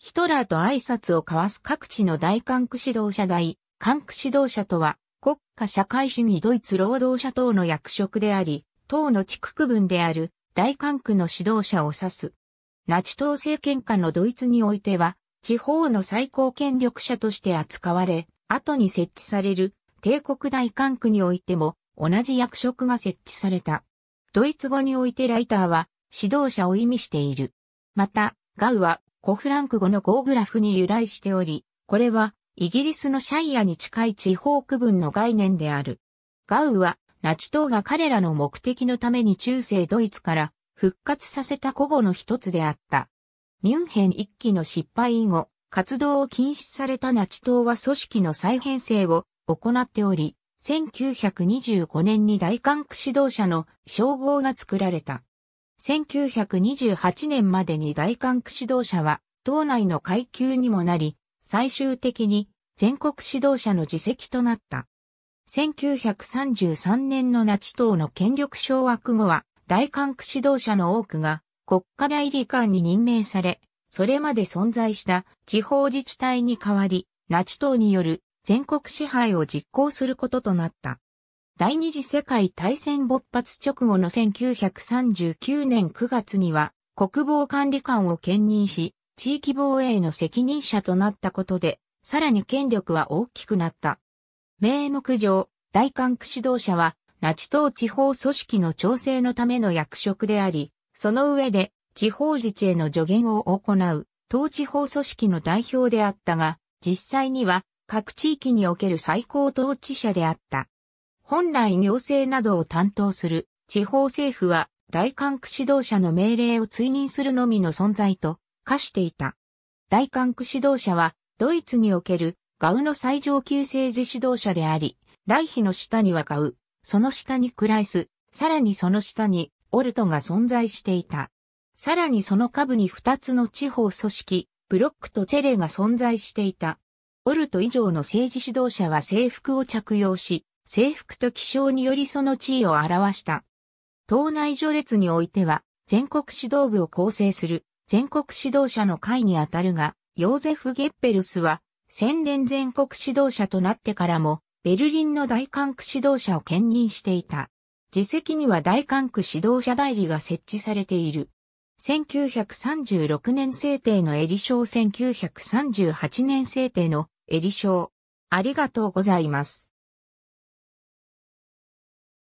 ヒトラーと挨拶を交わす各地の大管区指導者大、管区指導者とは、国家社会主義ドイツ労働者党の役職であり、党の地区区分である大管区の指導者を指す。ナチ党政権下のドイツにおいては、地方の最高権力者として扱われ、後に設置される帝国大管区においても同じ役職が設置された。ドイツ語においてライターは指導者を意味している。また、ガウはコフランク語のゴーグラフに由来しており、これはイギリスのシャイアに近い地方区分の概念である。ガウは、ナチ党が彼らの目的のために中世ドイツから復活させた古語の一つであった。ミュンヘン一期の失敗以後、活動を禁止されたナチ党は組織の再編成を行っており、1925年に大韓区指導者の称号が作られた。1928年までに大韓区指導者は、党内の階級にもなり、最終的に全国指導者の自責となった。1933年のナチ党の権力掌握後は、大韓区指導者の多くが国家代理官に任命され、それまで存在した地方自治体に代わり、ナチ党による全国支配を実行することとなった。第二次世界大戦勃発直後の1939年9月には国防管理官を兼任し、地域防衛の責任者となったことで、さらに権力は大きくなった。名目上、大韓区指導者は、ナチ党地方組織の調整のための役職であり、その上で、地方自治への助言を行う、党地方組織の代表であったが、実際には、各地域における最高統治者であった。本来行政などを担当する地方政府は大韓区指導者の命令を追認するのみの存在と化していた。大韓区指導者はドイツにおけるガウの最上級政治指導者であり、来妃の下にはガウ、その下にクライス、さらにその下にオルトが存在していた。さらにその下部に2つの地方組織、ブロックとチェレが存在していた。オルト以上の政治指導者は制服を着用し、征服と気象によりその地位を表した。党内序列においては、全国指導部を構成する全国指導者の会にあたるが、ヨーゼフ・ゲッペルスは、宣伝全国指導者となってからも、ベルリンの大管区指導者を兼任していた。自席には大管区指導者代理が設置されている。1936年制定のエリ賞1938年制定のエリ賞。ありがとうございます。